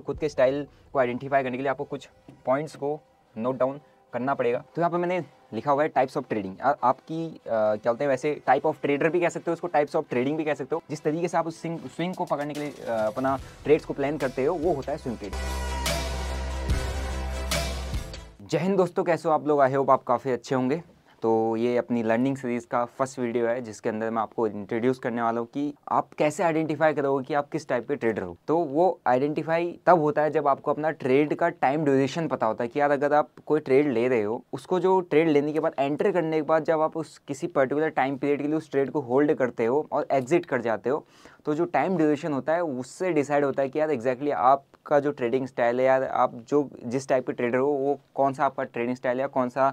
तो खुद के स्टाइल को आइडेंटिफाई करने के लिए आपको कुछ पॉइंट्स को नोट डाउन करना पड़ेगा तो यहाँ पर मैंने लिखा हुआ है टाइप्स ऑफ ट्रेडिंग आपकी क्या होते हैं वैसे टाइप ऑफ ट्रेडर भी कह सकते हो उसको टाइप्स ऑफ ट्रेडिंग भी कह सकते हो जिस तरीके से आप उस स्विंग स्विंग को पकड़ने के लिए अपना ट्रेड्स को प्लान करते हो वो होता है स्विंग ट्रेडिंग जय हिंद दोस्तों कैसे हो आप लोग आए हो आप काफ़ी अच्छे होंगे तो ये अपनी लर्निंग सीरीज़ का फर्स्ट वीडियो है जिसके अंदर मैं आपको इंट्रोड्यूस करने वाला हूँ कि आप कैसे आइडेंटिफाई करोगे कि आप किस टाइप के ट्रेडर हो तो वो आइडेंटिफाई तब होता है जब आपको अपना ट्रेड का टाइम ड्यूरेशन पता होता है कि यार अगर आप कोई ट्रेड ले रहे हो उसको जो ट्रेड लेने के बाद एंटर करने के बाद जब आप उस किसी पर्टिकुलर टाइम पीरियड के लिए उस ट्रेड को होल्ड करते हो और एग्जिट कर जाते हो तो जो टाइम ड्यूरेशन होता है उससे डिसाइड होता है कि यार एग्जैक्टली exactly आप आपका जो ट्रेडिंग स्टाइल है या आप जो जिस टाइप के ट्रेडर हो वो कौन सा आपका ट्रेडिंग स्टाइल है या कौन सा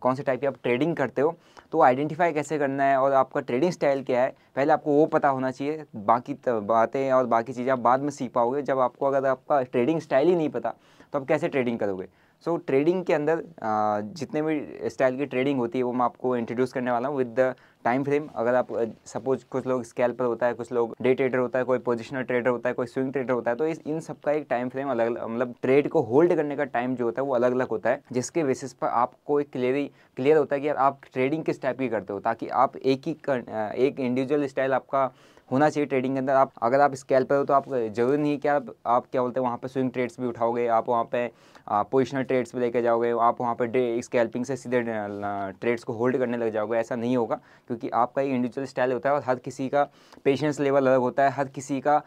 कौन से टाइप की आप ट्रेडिंग करते हो तो आइडेंटिफाई कैसे करना है और आपका ट्रेडिंग स्टाइल क्या है पहले आपको वो पता होना चाहिए बाकी बातें और बाकी चीज़ें आप बाद में सीख पाओगे जब आपको अगर आपका ट्रेडिंग स्टाइल ही नहीं पता तो आप कैसे ट्रेडिंग करोगे सो so, ट्रेडिंग के अंदर जितने भी स्टाइल की ट्रेडिंग होती है वो मैं आपको इंट्रोड्यूस करने वाला हूँ विद द टाइम फ्रेम अगर आप सपोज कुछ लोग स्केल पर होता है कुछ लोग डे ट्रेडर होता है कोई पोजिशनल ट्रेडर होता है कोई स्विंग ट्रेडर होता है तो इस इन सब का एक टाइम फ्रेम अलग मतलब ट्रेड को होल्ड करने का टाइम जो होता है वो अलग अलग होता है जिसके बेसिस पर आपको एक क्लियरी क्लियर होता है कि आप ट्रेडिंग किस टाइप की करते हो ताकि आप एक ही कर, एक इंडिविजुअल स्टाइल आपका होना चाहिए ट्रेडिंग के अंदर आप अगर आप स्केल पर हो तो आप जरूरी नहीं कि आप आप क्या बोलते हैं वहाँ पर स्विंग ट्रेड्स भी उठाओगे आप वहाँ पर पोजिशनल ट्रेड्स पर लेके जाओगे आप वहाँ पर स्कैल्पिंग से सीधे ट्रेड्स को होल्ड करने लग जाओगे ऐसा नहीं होगा क्योंकि आपका एक इंडिविजुअल स्टाइल होता है और हर किसी का पेशेंस लेवल अलग होता है हर किसी का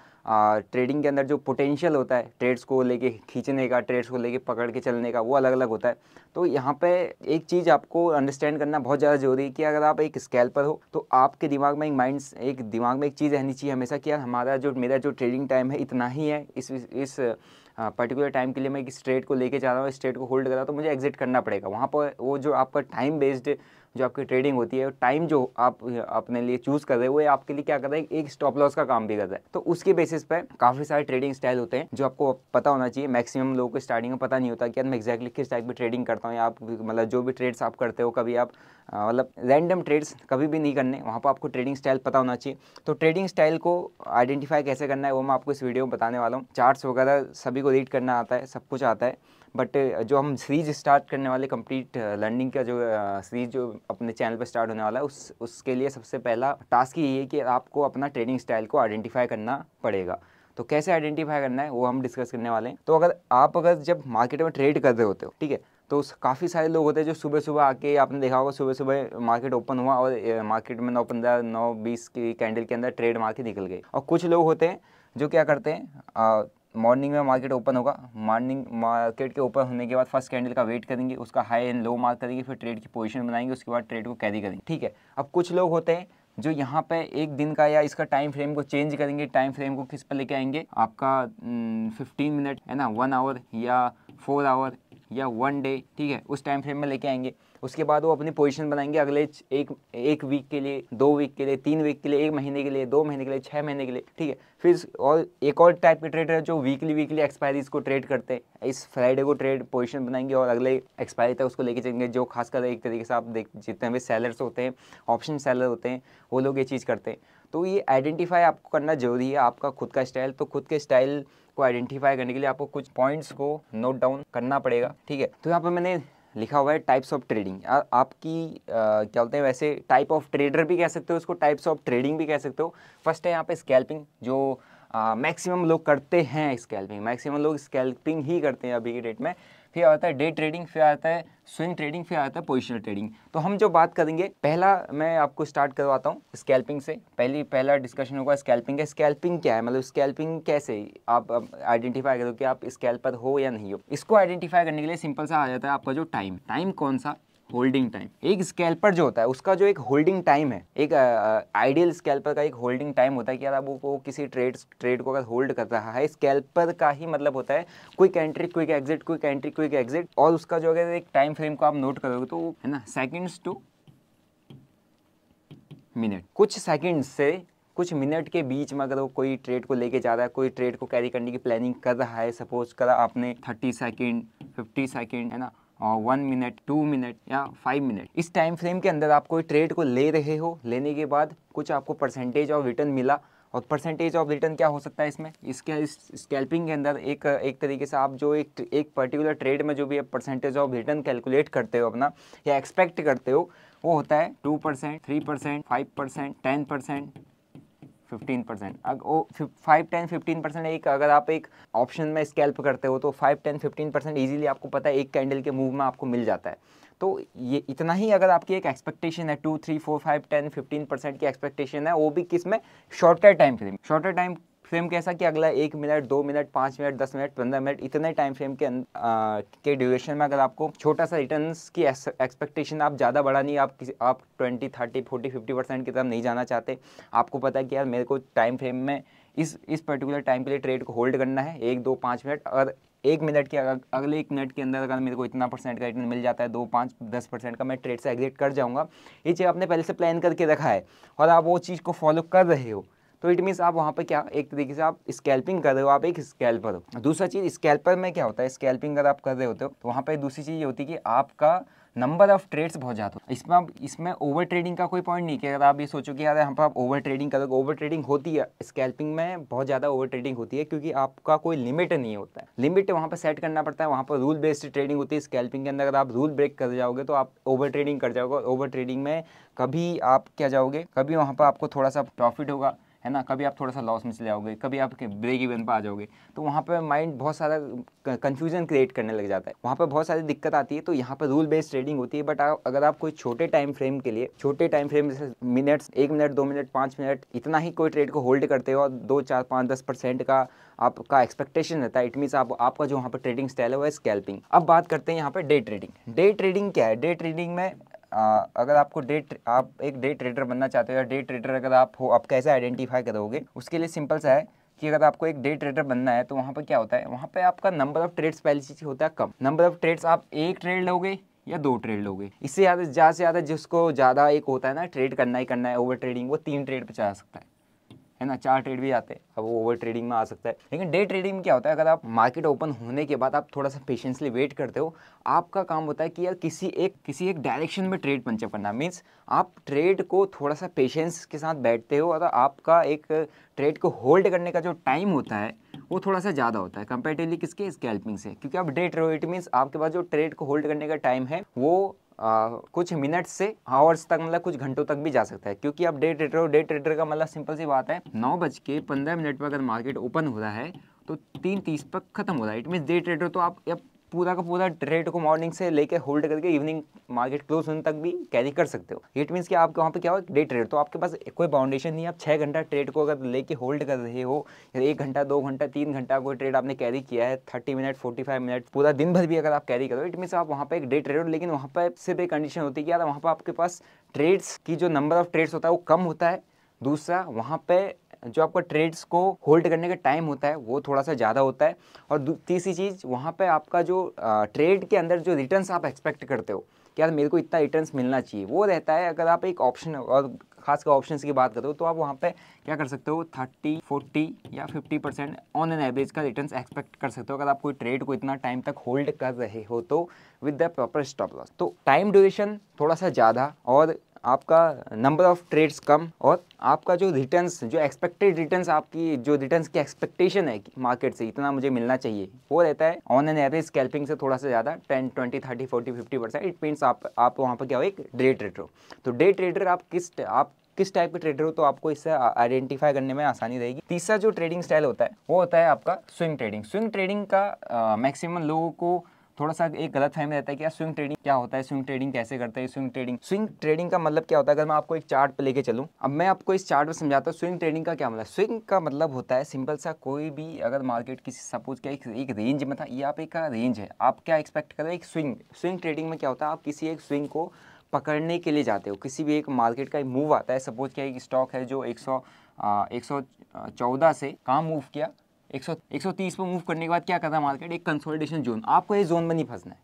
ट्रेडिंग के अंदर जो पोटेंशियल होता है ट्रेड्स को लेके खींचने का ट्रेड्स को लेके पकड़ के चलने का वो अलग अलग होता है तो यहाँ पे एक चीज़ आपको अंडरस्टैंड करना बहुत ज़्यादा ज़रूरी है कि अगर आप एक स्कैल्पर हो तो आपके दिमाग में एक माइंड एक दिमाग में एक चीज़ रहनी चाहिए हमेशा कि यार हमारा जो मेरा जो ट्रेडिंग टाइम है इतना ही है इस इस पर्टिकुलर हाँ, टाइम के लिए मैं एक स्ट्रेट को लेके जा रहा हूँ स्ट्रेट को होल्ड कर रहा हूँ तो मुझे एग्जिट करना पड़ेगा वहाँ पर वो जो आपका टाइम बेस्ड जो आपकी ट्रेडिंग होती है टाइम जो आप अपने लिए चूज़ कर रहे हो वो आपके लिए क्या कर रहा है एक स्टॉप लॉस का काम भी कर रहा है तो उसके बेसिस पर काफ़ी सारे ट्रेडिंग स्टाइल होते हैं जो आपको पता होना चाहिए मैक्सिमम लोगों को स्टार्टिंग में पता नहीं होता कि मैं एक्जैक्टली किस टाइप की ट्रेडिंग करता हूँ या आप मतलब जो भी ट्रेड्स आप करते हो कभी आप मतलब रैंडम ट्रेड्स कभी भी नहीं करने वहाँ पर आपको ट्रेडिंग स्टाइल पता होना चाहिए तो ट्रेडिंग स्टाइल को आइडेंटिफाई कैसे करना है वो मैं आपको इस वीडियो में बताने वाला हूँ चार्ट्स वगैरह सभी को रीड करना आता है सब कुछ आता है बट uh, जो हम सीरीज स्टार्ट करने वाले कंप्लीट लर्निंग uh, का जो सीरीज uh, जो अपने चैनल पर स्टार्ट होने वाला है उस उसके लिए सबसे पहला टास्क ये है कि आपको अपना ट्रेडिंग स्टाइल को आइडेंटिफाई करना पड़ेगा तो कैसे आइडेंटिफाई करना है वो हम डिस्कस करने वाले हैं तो अगर आप अगर जब मार्केट में ट्रेड कर रहे होते हो ठीक है तो उस काफ़ी सारे लोग होते हैं जो सुबह सुबह आके आपने देखा होगा सुबह सुबह मार्केट ओपन हुआ और मार्केट में नौ पंद्रह नौ बीस की कैंडल के अंदर ट्रेड मार के निकल गए और कुछ लोग होते हैं जो क्या करते हैं मॉर्निंग में मार्केट ओपन होगा मॉर्निंग मार्केट के ओपन होने के बाद फर्स्ट कैंडल का वेट करेंगे उसका हाई एंड लो मार्क करेंगे फिर ट्रेड की पोजीशन बनाएंगे उसके बाद ट्रेड को कैरी करेंगे ठीक है अब कुछ लोग होते हैं जो यहाँ पे एक दिन का या इसका टाइम फ्रेम को चेंज करेंगे टाइम फ्रेम को किस पर लेके आएंगे आपका फिफ्टीन मिनट है ना वन आवर या फोर आवर या वन डे ठीक है उस टाइम फ्रेम में लेके आएंगे उसके बाद वो अपनी पोजीशन बनाएंगे अगले एक एक वीक के लिए दो वीक के लिए तीन वीक के लिए एक महीने के लिए दो महीने के लिए छः महीने के लिए ठीक है फिर और एक और टाइप के ट्रेडर है जो वीकली वीकली एक्सपायरीज को ट्रेड करते हैं इस फ्राइडे को ट्रेड पोजीशन बनाएंगे और अगले एक्सपायरी तक उसको लेके चलेंगे जो खासकर एक तरीके से आप देख जितने भी सेलर्स होते हैं ऑप्शन सेलर होते हैं वो लोग ये चीज़ करते हैं तो ये आइडेंटिफाई आपको करना जरूरी है आपका खुद का स्टाइल तो खुद के स्टाइल को आइडेंटिफाई करने के लिए आपको कुछ पॉइंट्स को नोट डाउन करना पड़ेगा ठीक है तो यहाँ पर मैंने लिखा हुआ है टाइप्स ऑफ ट्रेडिंग आपकी क्या बोलते हैं वैसे टाइप ऑफ ट्रेडर भी कह सकते हो उसको टाइप्स ऑफ ट्रेडिंग भी कह सकते हो फर्स्ट है यहाँ पे स्कैल्पिंग जो मैक्सिमम लोग करते हैं स्कैल्पिंग मैक्सिमम लोग स्कैल्पिंग ही करते हैं अभी की डेट में फिर आता है डे ट्रेडिंग फिर आता है स्विंग ट्रेडिंग फिर आता है पोजिशनल ट्रेडिंग तो हम जो बात करेंगे पहला मैं आपको स्टार्ट करवाता हूँ स्कैल्पिंग से पहली पहला डिस्कशन होगा स्कैल्पिंग का स्कैल्पिंग क्या है मतलब स्कैल्पिंग कैसे आप आइडेंटिफाई करो कि आप स्कैल्पर हो या नहीं हो इसको आइडेंटिफाई करने के लिए सिंपल सा आ जाता है आपका जो टाइम टाइम कौन सा होल्डिंग टाइम एक स्कैल्पर जो होता है उसका जो एक होल्डिंग टाइम है एक आइडियल स्कैल्पर का एक होल्डिंग टाइम होता है कि यार वो, वो किसी ट्रेड ट्रेड को अगर होल्ड कर रहा है स्कैल्पर का ही मतलब होता है quick entry quick exit quick entry quick exit और उसका जो अगर एक टाइम फ्रेम को आप नोट करोगे तो है ना सेकेंड्स टू मिनट कुछ सेकेंड्स से कुछ मिनट के बीच में अगर वो कोई ट्रेड को लेके जा रहा है कोई ट्रेड को कैरी करने की प्लानिंग कर रहा है सपोज करा आपने थर्टी सेकेंड फिफ्टी सेकेंड है ना और वन मिनट टू मिनट या फाइव मिनट इस टाइम फ्रेम के अंदर आप कोई ट्रेड को ले रहे हो लेने के बाद कुछ आपको परसेंटेज ऑफ रिटर्न मिला और परसेंटेज ऑफ रिटर्न क्या हो सकता है इसमें इसके इस स्कैल्पिंग के अंदर एक एक तरीके से आप जो एक एक पर्टिकुलर ट्रेड में जो भी परसेंटेज ऑफ रिटर्न कैलकुलेट करते हो अपना या एक्सपेक्ट करते हो वो होता है two percent three percent five percent ten percent fifteen percent अगर फाइव टेन फिफ्टीन परसेंट एक अगर आप एक ऑप्शन में स्कैल्प करते हो तो five ten fifteen percent easily आपको पता है एक कैंडल के मूव में आपको मिल जाता है तो ये इतना ही अगर आपकी एक एक्सपेक्टेशन है two three four five ten fifteen percent की एक्सपेक्टेशन है वो भी किस में shorter time frame shorter time frame कैसा कि अगला एक मिनट दो मिनट पाँच मिनट दस मिनट पंद्रह मिनट इतने टाइम फ्रेम के अं, आ, के ड्यूरेशन में अगर आपको छोटा सा रिटर्न की एक्सपेक्टेशन आप ज़्यादा बढ़ा नहीं आप किसी आप twenty thirty forty fifty percent की तरफ नहीं जाना चाहते आपको पता है कि यार मेरे को टाइम फ्रेम में इस इस पर्टिकुलर टाइम के लिए ट्रेड को होल्ड करना है एक दो पाँच मिनट अगर एक मिनट के अगर अगले एक मिनट के अंदर अगर मेरे को इतना परसेंट का रिटर्न मिल जाता है दो पाँच दस परसेंट का मैं ट्रेड से एग्जिट कर जाऊँगा ये चीज़ आपने पहले से प्लान करके रखा है और आप वो चीज़ को फॉलो कर रहे हो तो इट मीन्स आप वहाँ पर क्या एक तरीके से आप स्कैल्पिंग कर रहे हो आप एक स्कैल्पर हो दूसरा चीज़ स्कैल्पर में क्या होता है स्कैल्पिंग अगर आप कर रहे होते हो तो वहाँ पर दूसरी चीज़ ये होती है कि आपका नंबर ऑफ ट्रेड्स बहुत ज़्यादा हो इसमें आप इसमें ओवर ट्रेडिंग का कोई पॉइंट नहीं कि अगर आप ये सोचो कि यार यहाँ पर आप ओवर ट्रेडिंग करोगे ओवर ट्रेडिंग होती है स्कैल्पिंग में बहुत ज़्यादा ओवर ट्रेडिंग होती है क्योंकि आपका कोई लिमिट नहीं होता है लिमिट वहाँ पर सेट करना पड़ता है वहाँ पर रूल बेस्ड ट्रेडिंग होती है स्कैल्पिंग के अंदर अगर आप रूल ब्रेक कर जाओगे तो आप ओवर ट्रेडिंग कर जाओगे ओवर ट्रेडिंग में कभी आप क्या जाओगे कभी वहाँ पर आपको थोड़ा सा प्रॉफिट होगा है ना कभी आप थोड़ा सा लॉस में चले जाओगे कभी आप ब्रेक इवन पर आ जाओगे तो वहाँ पर माइंड बहुत सारा कन्फ्यूजन क्रिएट करने लग जाता है वहाँ पर बहुत सारी दिक्कत आती है तो यहाँ पर रूल बेस्ड ट्रेडिंग होती है बट अगर आप कोई छोटे टाइम फ्रेम के लिए छोटे टाइम फ्रेम जैसे मिनट्स एक मिनट दो मिनट पाँच मिनट इतना ही कोई ट्रेड को होल्ड करते हो और दो चार पाँच दस परसेंट का आपका एक्सपेक्टेशन रहता है इट मीन्स आप आपका जो वहाँ पर ट्रेडिंग स्टाइल है वो है स्कैल्पिंग अब बात करते हैं यहाँ per day trading day trading क्या है डे ट्रेडिंग में आ, अगर आपको डे आप एक डे ट्रेडर बनना चाहते हो या डे ट्रेडर अगर आप हो आप कैसे आइडेंटिफाई करोगे उसके लिए सिंपल सा है कि अगर आपको एक डे ट्रेडर बनना है तो वहाँ पर क्या होता है वहाँ पर आपका नंबर ऑफ ट्रेड्स पहली चीज़ होता है कम नंबर ऑफ ट्रेड्स आप एक ट्रेड लोगे या दो ट्रेड लोगे इससे ज़्यादा ज़्यादा से ज़्यादा जिसको ज़्यादा एक होता है ना ट्रेड करना ही करना है ओवर ट्रेडिंग वो तीन ट्रेड पर चला सकता है है ना चार ट्रेड भी आते हैं अब वो ओवर ट्रेडिंग में आ सकता है लेकिन डे ट्रेडिंग में क्या होता है अगर आप मार्केट ओपन होने के बाद आप थोड़ा सा पेशेंसली वेट करते हो आपका काम होता है कि यार किसी एक किसी एक डायरेक्शन में ट्रेड पंचअप करना मीन्स आप ट्रेड को थोड़ा सा पेशेंस के साथ बैठते हो और आपका एक ट्रेड को होल्ड करने का जो टाइम होता है वो थोड़ा सा ज़्यादा होता है कंपेरेटिवली किसके स्कैल्पिंग से क्योंकि आप डे ट्रेड मीन्स आपके पास जो ट्रेड को होल्ड करने का टाइम है वो आ, कुछ मिनट से आवर्स तक मतलब कुछ घंटों तक भी जा सकता है क्योंकि आप डे ट्रेडर हो डे ट्रेडर का मतलब सिंपल सी बात है नौ बज के पंद्रह मिनट पर अगर मार्केट ओपन हो रहा है तो तीन तीस पर खत्म हो रहा है इट मीन डे ट्रेडर तो आप पूरा का पूरा ट्रेड को मॉर्निंग से लेकर होल्ड करके इवनिंग मार्केट क्लोज होने तक भी कैरी कर सकते हो इट मीन्स कि आपके वहाँ पे क्या हो डे ट्रेड तो आपके पास कोई बाउंडेशन नहीं है आप छः घंटा ट्रेड को अगर लेके होल्ड कर रहे हो या एक घंटा दो घंटा तीन घंटा कोई ट्रेड आपने कैरी किया है thirty minute forty five minute पूरा दिन भर भी अगर आप कैरी करो इट मीन्स आप वहाँ पर एक डे ट्रेड हो लेकिन वहाँ पर सिर्फ एक कंडीशन होती है कि यार वहाँ पर आपके पास ट्रेड्स की जो नंबर ऑफ ट्रेड्स होता है वो कम होता है दूसरा वहाँ पर जो आपका ट्रेड्स को होल्ड करने का टाइम होता है वो थोड़ा सा ज़्यादा होता है और तीसरी चीज़ वहाँ पे आपका जो ट्रेड के अंदर जो रिटर्न्स आप एक्सपेक्ट करते हो कि यार मेरे को इतना रिटर्न्स मिलना चाहिए वो रहता है अगर आप एक ऑप्शन और खासकर ऑप्शन की बात करो तो आप वहाँ पे क्या कर सकते हो थर्टी फोर्टी या fifty percent on an average का रिटर्न एक्सपेक्ट कर सकते हो अगर आप कोई ट्रेड को इतना टाइम तक होल्ड कर रहे हो तो with the proper stop loss तो टाइम ड्यूरेशन थोड़ा सा ज़्यादा और आपका नंबर ऑफ ट्रेड्स कम और आपका जो रिटर्न्स जो एक्सपेक्टेड रिटर्न्स आपकी जो रिटर्न्स की एक्सपेक्टेशन है मार्केट से इतना मुझे मिलना चाहिए वो रहता है ऑन एन एवरेज स्कैल्पिंग से थोड़ा सा ज़्यादा ten twenty thirty forty fifty percent it means आप आप वहाँ पर क्या हो एक डे ट्रेडर हो तो डे ट्रेडर आप किस आप किस टाइप के ट्रेडर हो तो आपको इससे आइडेंटिफाई करने में आसानी रहेगी तीसरा जो ट्रेडिंग स्टाइल होता है वो होता है आपका स्विंग ट्रेडिंग स्विंग ट्रेडिंग का मैक्सिमम लोगों को थोड़ा सा एक गलत फहम रहता है कि यार स्विंग ट्रेडिंग क्या होता है स्विंग ट्रेडिंग कैसे करते हैं स्विंग ट्रेडिंग स्विंग ट्रेडिंग का मतलब क्या होता है अगर मैं आपको एक चार्ट पे लेके चलूँ अब मैं आपको इस चार्ट पर समझाता हूँ स्विंग ट्रेडिंग का क्या मतलब स्विंग का मतलब होता है सिंपल सा कोई भी अगर मार्केट किसी सपोज क्या एक, रेंज में था ये आप एक रेंज है आप क्या एक्सपेक्ट कर रहे हैं एक स्विंग स्विंग ट्रेडिंग में क्या होता है आप किसी एक स्विंग को पकड़ने के लिए जाते हो किसी भी एक मार्केट का एक मूव आता है सपोज क्या एक स्टॉक है जो एक सौ एक सौ चौदह से कहाँ मूव किया एक सौ तीस पर मूव करने के बाद क्या करना है मार्केट एक कंसोलिडेशन जोन आपको ये जोन में नहीं फंसना है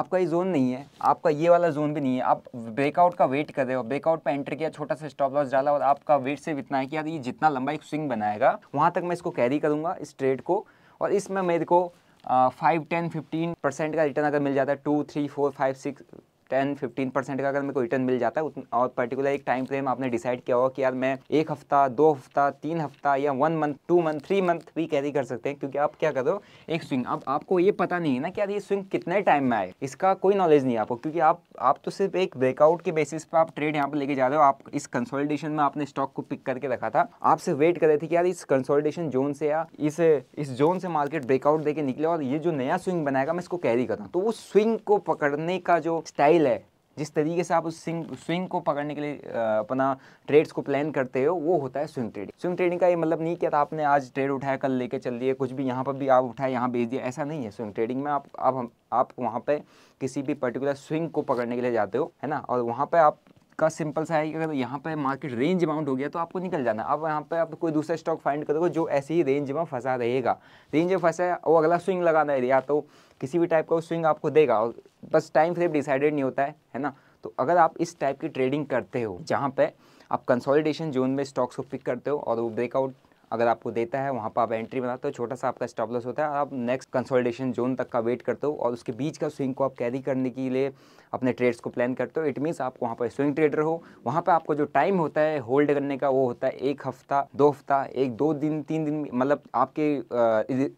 आपका ये जोन नहीं है आपका ये वाला जोन भी नहीं है आप ब्रेकआउट का वेट कर रहे हो ब्रेकआउट पर एंटर किया छोटा सा स्टॉप लॉस डाला और आपका वेट सिर्फ इतना है कि यार ये जितना लंबा एक स्विंग बनाएगा वहाँ तक मैं इसको कैरी करूँगा इस ट्रेड को और इसमें मेरे को फाइव टेन फिफ्टीन परसेंट का रिटर्न अगर मिल जाता है two three four five six ten fifteen percent का अगर मेरे को रिटर्न मिल जाता है और पर्टिकुलर एक टाइम फ्रेम आपने डिसाइड किया होगा कि यार मैं एक हफ्ता दो हफ्ता तीन हफ्ता या one month two month three month भी कैरी कर सकते हैं क्योंकि आप क्या करो एक स्विंग अब आपको ये पता नहीं है ना कि यार ये स्विंग कितने टाइम में आए इसका कोई नॉलेज नहीं है आपको क्योंकि आप आप तो सिर्फ एक ब्रेकआउट के बेसिस पर आप ट्रेड यहाँ पर लेके जा रहे हो आप इस कंसोलिडेशन में आपने स्टॉक को पिक करके रखा था आप सिर्फ वेट कर रहे थे कि यार इस कंसोलिडेशन जोन से या इस इस जोन से मार्केट ब्रेकआउट देके निकले और ये जो नया स्विंग बनाएगा मैं इसको कैरी करूँ तो वो स्विंग को पकड़ने का जो स्टाइल स्टाइल है जिस तरीके से आप उस स्विंग स्विंग को पकड़ने के लिए अपना ट्रेड्स को प्लान करते हो वो होता है स्विंग ट्रेडिंग स्विंग ट्रेडिंग का ये मतलब नहीं कि आपने आज ट्रेड उठाया कल लेके चल दिए कुछ भी यहाँ पर भी आप उठाए यहाँ भेज दिया ऐसा नहीं है स्विंग ट्रेडिंग में आप आप हम आप वहाँ पर किसी भी पर्टिकुलर स्विंग को पकड़ने के लिए जाते हो है ना और वहाँ पर आप का सिंपल सा है कि अगर यहाँ पर मार्केट रेंज अमाउंट हो गया तो आपको निकल जाना अब यहाँ पर आप कोई दूसरा स्टॉक फाइंड करोगे जो ऐसे ही रेंज में फंसा रहेगा रेंज में फंसा है वो अगला स्विंग लगाना है या तो किसी भी टाइप का स्विंग आपको देगा और बस टाइम फ्रेम डिसाइडेड नहीं होता है है ना तो अगर आप इस टाइप की ट्रेडिंग करते हो जहाँ पर आप कंसोलिडेशन जोन में स्टॉक्स को पिक करते हो और वो ब्रेकआउट अगर आपको देता है वहाँ पर आप एंट्री बनाते हो छोटा सा आपका स्टॉप लॉस होता है और आप नेक्स्ट कंसोलिडेशन जोन तक का वेट करते हो और उसके बीच का स्विंग को आप कैरी करने के लिए अपने ट्रेड्स को प्लान करते हो इट मीन्स आप वहाँ पर स्विंग ट्रेडर हो वहाँ पर आपको जो टाइम होता है होल्ड करने का वो होता है एक हफ्ता दो हफ्ता एक दो दिन तीन दिन मतलब आपके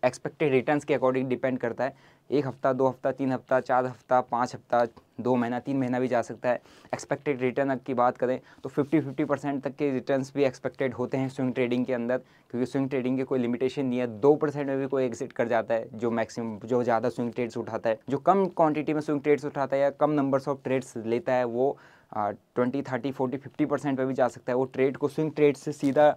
एक्सपेक्टेड रिटर्न के अकॉर्डिंग डिपेंड करता है एक हफ्ता दो हफ्ता तीन हफ्ता चार हफ्ता पाँच हफ्ता दो महीना तीन महीना भी जा सकता है एक्सपेक्टेड रिटर्न की बात करें तो 50 50 परसेंट तक के रिटर्न भी एक्सपेक्टेड होते हैं स्विंग ट्रेडिंग के अंदर क्योंकि स्विंग ट्रेडिंग की कोई लिमिटेशन नहीं है दो परसेंट में भी कोई एग्जिट कर जाता है जो मैक्सिमम जो ज़्यादा स्विंग ट्रेड्स उठाता है जो कम क्वांटिटी में स्विंग ट्रेड्स उठाता है या कम नंबर्स ऑफ ट्रेड्स लेता है वो twenty thirty forty fifty percent पर भी जा सकता है वो ट्रेड को स्विंग ट्रेड से सीधा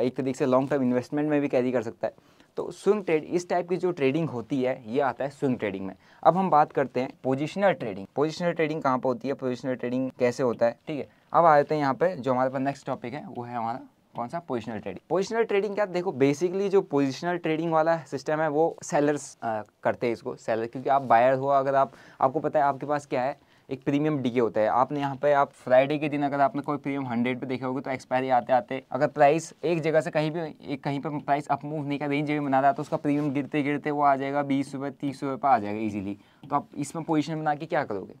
एक तरीके से लॉन्ग टर्म इन्वेस्टमेंट में भी कैरी कर सकता है तो स्विंग ट्रेड इस टाइप की जो ट्रेडिंग होती है ये आता है स्विंग ट्रेडिंग में अब हम बात करते हैं पोजिशनल ट्रेडिंग पोजिशनल ट्रेडिंग कहाँ पर होती है पोजिशनल ट्रेडिंग कैसे होता है ठीक है अब आ जाते हैं यहाँ पर जो हमारे पास नेक्स्ट टॉपिक है वो है हमारा कौन सा पोजिशनल ट्रेडिंग पोजिशनल ट्रेडिंग क्या देखो बेसिकली जो पोजिशनल ट्रेडिंग वाला सिस्टम है वो सेलर्स करते हैं इसको सेलर क्योंकि आप बायर हो अगर आप आपको पता है आपके पास क्या है एक प्रीमियम डीके होता है आपने यहाँ पे आप फ्राइडे के दिन अगर आपने कोई प्रीमियम हंड्रेड पे देखे होगे तो एक्सपायरी आते आते अगर प्राइस एक जगह से कहीं भी एक कहीं पर प्राइस अप मूव नहीं का रेंज में बना रहा तो उसका प्रीमियम गिरते गिरते वो आ जाएगा बीस रुपये तीस रुपये पर आ जाएगा ईजिली तो आप इसमें पोजिशन बना के क्या करोगे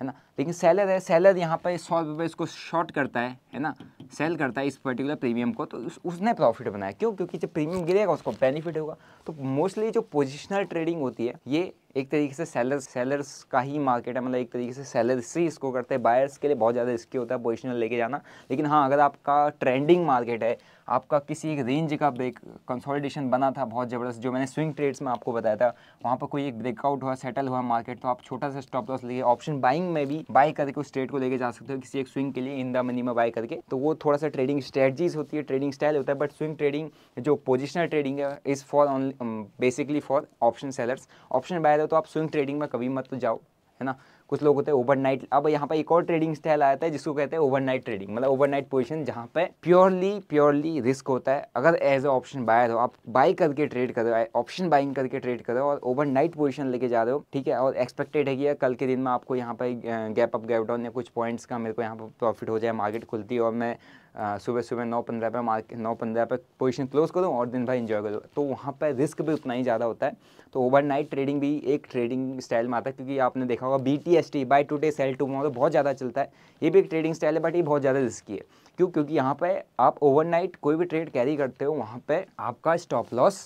है ना लेकिन सेलर है सेलर यहाँ पर सौ रुपये इसको शॉर्ट करता है है ना सेल करता है इस पर्टिकुलर प्रीमियम को तो उस, उसने प्रॉफिट बनाया क्यों क्योंकि जब प्रीमियम गिरेगा उसको बेनिफिट होगा तो मोस्टली जो पोजिशनल ट्रेडिंग होती है ये एक तरीके से सेलर सेलर्स का ही मार्केट है मतलब एक तरीके से सेलर्स ही इसको करते हैं बायर्स के लिए बहुत ज़्यादा रिस्की होता है पोजिशनल लेके जाना लेकिन हाँ अगर आपका ट्रेंडिंग मार्केट है आपका किसी एक रेंज का ब्रेक कंसोलिडेशन बना था बहुत ज़बरदस्त जो मैंने स्विंग ट्रेड्स में आपको बताया था वहाँ पर कोई एक ब्रेकआउट हुआ सेटल हुआ मार्केट तो आप छोटा सा स्टॉप लॉस लेके ऑप्शन बाइंग में भी बाई करके उस ट्रेड को लेके जा सकते हो किसी एक स्विंग के लिए इन द मनी में बाई करके तो वो थोड़ा सा ट्रेडिंग स्ट्रेटजीज होती है ट्रेडिंग स्टाइल होता है बट स्विंग ट्रेडिंग जो पोजिशनल ट्रेडिंग है is for on basically for option sellers option buyer हो तो आप स्विंग ट्रेडिंग में कभी मत जाओ है ना कुछ लोग होते हैं ओवर नाइट अब यहाँ पर एक और ट्रेडिंग स्टाइल आता है जिसको कहते हैं ओवर नाइट ट्रेडिंग मतलब ओवर नाइट पोजिशन जहाँ पे प्योरली प्योरली रिस्क होता है अगर एज ए ऑप्शन बायर हो आप बाई करके ट्रेड कर रहे हो ऑप्शन बाइंग करके ट्रेड कर रहे हो और पोजिशन लेके जा रहे हो ठीक है और एक्सपेक्टेड है कि कल के दिन में आपको यहाँ पर गैप अप गैप डाउन या कुछ पॉइंट्स का मेरे को यहाँ पर प्रॉफिट हो जाए मार्केट खुलती है और मैं सुबह सुबह नौ पंद्रह पे मार्केट नौ पंद्रह पे पोजीशन क्लोज करूँ और दिन भर इन्जॉय करूँ तो वहाँ पर रिस्क भी उतना ही ज़्यादा होता है तो ओवरनाइट ट्रेडिंग भी एक ट्रेडिंग स्टाइल में आता है क्योंकि आपने देखा होगा B T S T buy today sell tomorrow बहुत ज़्यादा चलता है ये भी एक ट्रेडिंग स्टाइल है बट ये बहुत ज़्यादा रिस्की है क्यों क्योंकि यहाँ पर आप ओवरनाइट कोई भी ट्रेड कैरी करते हो वहाँ पर आपका स्टॉप लॉस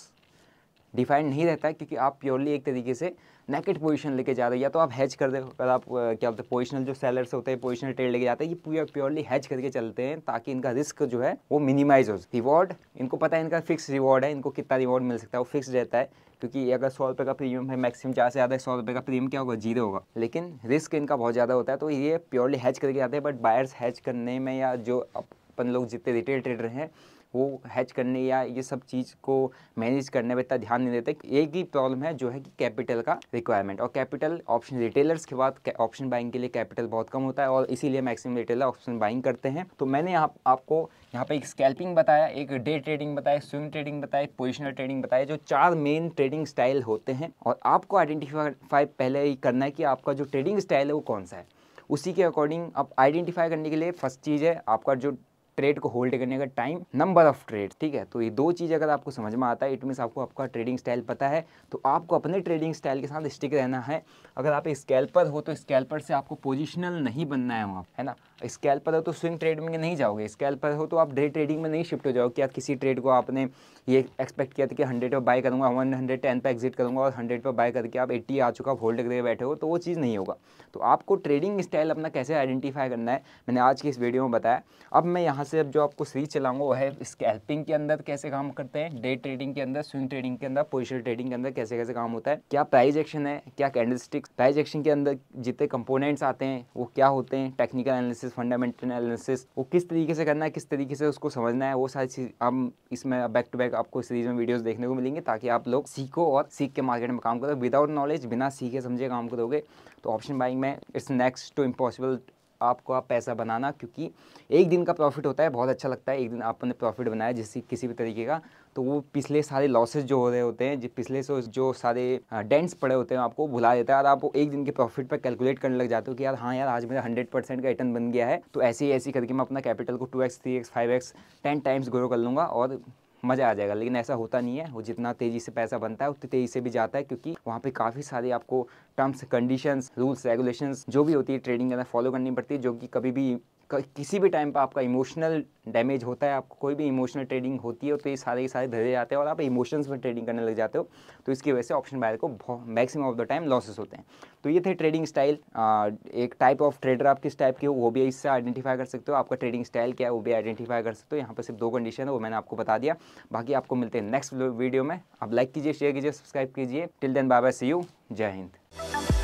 डिफाइंड नहीं रहता है क्योंकि आप प्योरली एक तरीके से नेकेट पोजीशन लेके जा रहे हो या तो आप हैच कर दे अगर आप क्या बोलते हैं पोजिशनल जो सेलर्स होते हैं पोजिशनल ट्रेड लेके जाते हैं ये पूरा प्योरली हैच करके चलते हैं ताकि इनका रिस्क जो है वो मिनिमाइज हो रिवॉर्ड इनको पता है इनका फिक्स रिवॉर्ड है इनको कितना रिवॉर्ड मिल सकता है वो फिक्स रहता है क्योंकि अगर सौ रुपये का प्रीमियम है मैक्सिमम ज़्यादा से ज़्यादा सौ रुपये का प्रीमियम क्या होगा जीरो होगा लेकिन रिस्क इनका बहुत ज़्यादा होता है तो ये प्योरली हैच करके जाते हैं बट बायर्स हैच करने में या जो अपन लोग जितने रिटेल ट्रेडर हैं वो हैच करने या ये सब चीज़ को मैनेज करने पर इतना ध्यान नहीं देते एक ही प्रॉब्लम है जो है कि कैपिटल का रिक्वायरमेंट और कैपिटल ऑप्शन रिटेलर्स के बाद ऑप्शन बाइंग के लिए कैपिटल बहुत कम होता है और इसीलिए मैक्सिमम रिटेलर ऑप्शन बाइंग करते हैं तो मैंने आप, आपको यहाँ पे एक स्कैल्पिंग बताया एक डे ट्रेडिंग बताया स्विंग ट्रेडिंग बताया पोजिशनल ट्रेडिंग बताया जो चार मेन ट्रेडिंग स्टाइल होते हैं और आपको आइडेंटिफाई पहले ही करना है कि आपका जो ट्रेडिंग स्टाइल है वो कौन सा है उसी के अकॉर्डिंग आप आइडेंटिफाई करने के लिए फर्स्ट चीज़ है आपका जो ट्रेड को होल्ड करने का टाइम नंबर ऑफ ट्रेड ठीक है तो ये दो चीज़ अगर आपको समझ में आता है इट मीनस आपको आपका ट्रेडिंग स्टाइल पता है तो आपको अपने ट्रेडिंग स्टाइल के साथ स्टिक रहना है अगर आप स्कैल्पर हो तो स्कैल्पर से आपको पोजिशनल नहीं बनना है वहाँ है ना स्कैल्पर हो तो स्विंग ट्रेड में नहीं जाओगे स्कैल्पर हो तो आप डे ट्रेडिंग में नहीं शिफ्ट हो जाओगे कि आप किसी ट्रेड को आपने ये एक्सपेक्ट किया था कि हंड्रेड पर बाय करूँगा वन हंड्रेड टेन पर एग्जिट करूँगा और हंड्रेड पर बाय करके आप एट्टी आ चुका होल्ड करके बैठे हो तो वो चीज़ नहीं होगा तो आपको ट्रेडिंग स्टाइल अपना कैसे आइडेंटिफाई करना है मैंने आज की इस वीडियो में बताया अब मैं यहाँ से अब जो आपको सीरीज चलाऊंगा वो है स्कैल्पिंग के अंदर कैसे काम करते हैं डे ट्रेडिंग के अंदर स्विंग ट्रेडिंग के अंदर पोजिशन ट्रेडिंग के अंदर कैसे कैसे काम होता है क्या प्राइज एक्शन है क्या कैंडल प्राइज एक्शन के अंदर जितने कंपोनेंट्स आते हैं वो क्या होते हैं टेक्निकल एनालिसिस फंडामेंटल एनालिसिस वो किस तरीके से करना है किस तरीके से उसको समझना है वो सारी चीज़ हम इसमें बैक टू बैक आपको सीरीज में वीडियोज देखने को मिलेंगे ताकि आप लोग सीखो और सीख के मार्केट में काम करो विदाउट नॉलेज बिना सीखे समझे काम करोगे तो ऑप्शन बाइंग में इट्स नेक्स्ट टू इम्पॉसिबल आपको आप पैसा बनाना क्योंकि एक दिन का प्रॉफिट होता है बहुत अच्छा लगता है एक दिन आपने प्रॉफिट बनाया जिससे किसी भी तरीके का तो वो पिछले सारे लॉसेज जो हो रहे होते हैं जो पिछले से जो सारे डेंट्स पड़े होते हैं आपको भुला देता है और आप एक दिन के प्रॉफिट पर कैलकुलेट करने लग जाते हो कि यार हाँ यार आज मेरा हंड्रेड परसेंट का रिटर्न बन गया है तो ऐसे ही ऐसे करके मैं अपना कैपिटल को two X three X five X ten times grow कर लूँगा और मज़ा आ जाएगा लेकिन ऐसा होता नहीं है वो जितना तेज़ी से पैसा बनता है उतनी तेज़ी से भी जाता है क्योंकि वहाँ पे काफ़ी सारे आपको टर्म्स कंडीशंस रूल्स रेगुलेशंस जो भी होती है ट्रेडिंग के अंदर फॉलो करनी पड़ती है जो कि कभी भी किसी भी टाइम पर आपका इमोशनल डैमेज होता है आपको कोई भी इमोशनल ट्रेडिंग होती है तो ये सारे के सारे धरे जाते हैं और आप इमोशंस में ट्रेडिंग करने लग जाते हो तो इसकी वजह से ऑप्शन बायर को maximum of the time losses होते हैं तो ये थे ट्रेडिंग स्टाइल एक टाइप ऑफ ट्रेडर आप किस टाइप के हो वो भी इससे आइडेंटिफाई कर सकते हो आपका ट्रेडिंग स्टाइल क्या है वो भी आइडेंटिफाई कर सकते हो यहाँ पर सिर्फ दो कंडीशन है वो मैंने आपको बता दिया बाकी आपको मिलते हैं नेक्स्ट वीडियो में आप लाइक कीजिए शेयर कीजिए सब्सक्राइब कीजिए till then bye bye see you जय हिंद